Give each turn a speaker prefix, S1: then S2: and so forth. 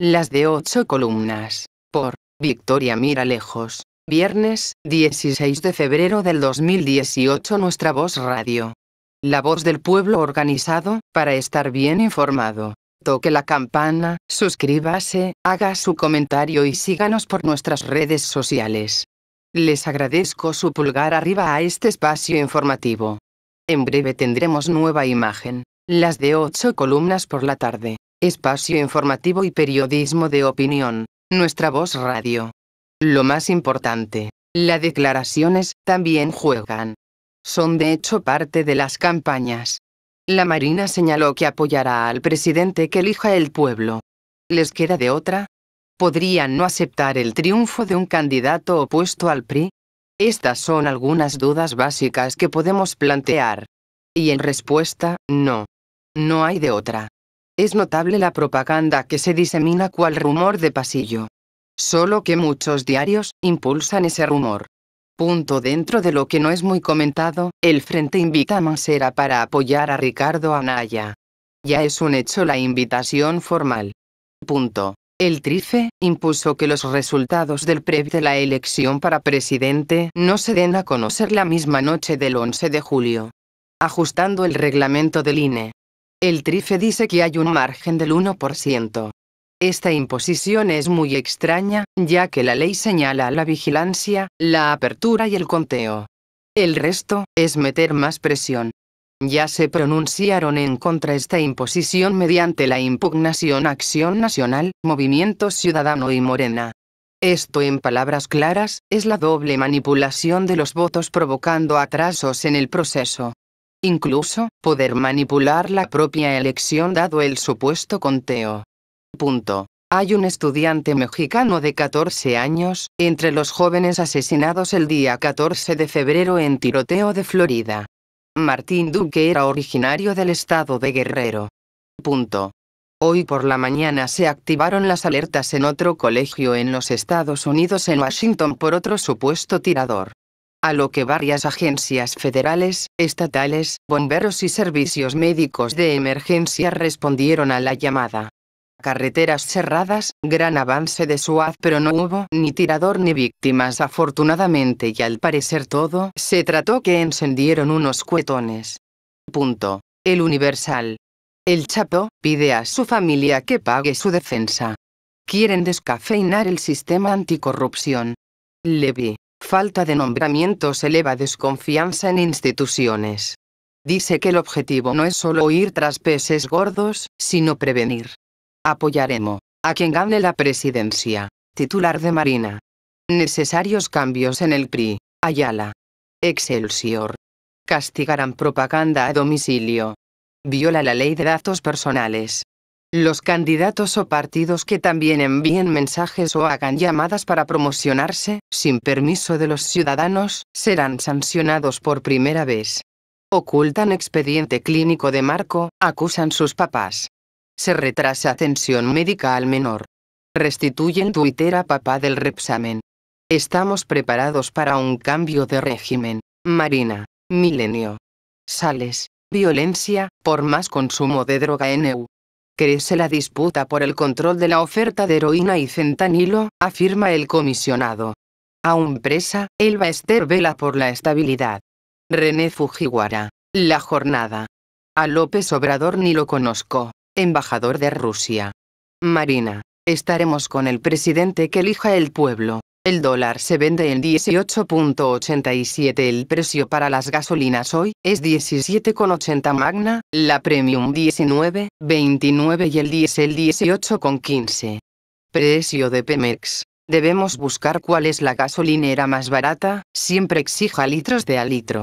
S1: Las de ocho columnas. Por Victoria Mira Lejos. Viernes, 16 de febrero del 2018 Nuestra Voz Radio. La voz del pueblo organizado, para estar bien informado. Toque la campana, suscríbase, haga su comentario y síganos por nuestras redes sociales. Les agradezco su pulgar arriba a este espacio informativo. En breve tendremos nueva imagen. Las de ocho columnas por la tarde espacio informativo y periodismo de opinión, nuestra voz radio. Lo más importante, las declaraciones también juegan. Son de hecho parte de las campañas. La Marina señaló que apoyará al presidente que elija el pueblo. ¿Les queda de otra? ¿Podrían no aceptar el triunfo de un candidato opuesto al PRI? Estas son algunas dudas básicas que podemos plantear. Y en respuesta, no. No hay de otra. Es notable la propaganda que se disemina cual rumor de pasillo. Solo que muchos diarios impulsan ese rumor. Punto dentro de lo que no es muy comentado, el Frente invita a Mansera para apoyar a Ricardo Anaya. Ya es un hecho la invitación formal. Punto. El Trife impuso que los resultados del PREV de la elección para presidente no se den a conocer la misma noche del 11 de julio. Ajustando el reglamento del INE, el trife dice que hay un margen del 1%. Esta imposición es muy extraña, ya que la ley señala la vigilancia, la apertura y el conteo. El resto, es meter más presión. Ya se pronunciaron en contra esta imposición mediante la impugnación Acción Nacional, Movimiento Ciudadano y Morena. Esto en palabras claras, es la doble manipulación de los votos provocando atrasos en el proceso. Incluso, poder manipular la propia elección dado el supuesto conteo. Punto. Hay un estudiante mexicano de 14 años, entre los jóvenes asesinados el día 14 de febrero en tiroteo de Florida. Martín Duque era originario del estado de Guerrero. Punto. Hoy por la mañana se activaron las alertas en otro colegio en los Estados Unidos en Washington por otro supuesto tirador a lo que varias agencias federales, estatales, bomberos y servicios médicos de emergencia respondieron a la llamada. Carreteras cerradas, gran avance de suaz pero no hubo ni tirador ni víctimas afortunadamente y al parecer todo se trató que encendieron unos cuetones. Punto. El Universal. El Chapo pide a su familia que pague su defensa. Quieren descafeinar el sistema anticorrupción. Levy falta de nombramientos eleva desconfianza en instituciones. Dice que el objetivo no es solo ir tras peces gordos, sino prevenir. Apoyaremos a quien gane la presidencia, titular de Marina. Necesarios cambios en el PRI, Ayala. Excelsior. Castigarán propaganda a domicilio. Viola la ley de datos personales. Los candidatos o partidos que también envíen mensajes o hagan llamadas para promocionarse, sin permiso de los ciudadanos, serán sancionados por primera vez. Ocultan expediente clínico de Marco, acusan sus papás. Se retrasa atención médica al menor. Restituyen Twitter a papá del Repsamen. Estamos preparados para un cambio de régimen. Marina. Milenio. Sales. Violencia, por más consumo de droga en EU crece la disputa por el control de la oferta de heroína y centanilo, afirma el comisionado. Aún presa, Elba Ester vela por la estabilidad. René Fujiwara. La jornada. A López Obrador ni lo conozco. Embajador de Rusia. Marina. Estaremos con el presidente que elija el pueblo. El dólar se vende en 18.87 el precio para las gasolinas hoy es 17.80 magna, la premium 19.29 y el diesel 18.15. Precio de Pemex. Debemos buscar cuál es la gasolinera más barata, siempre exija litros de a litro.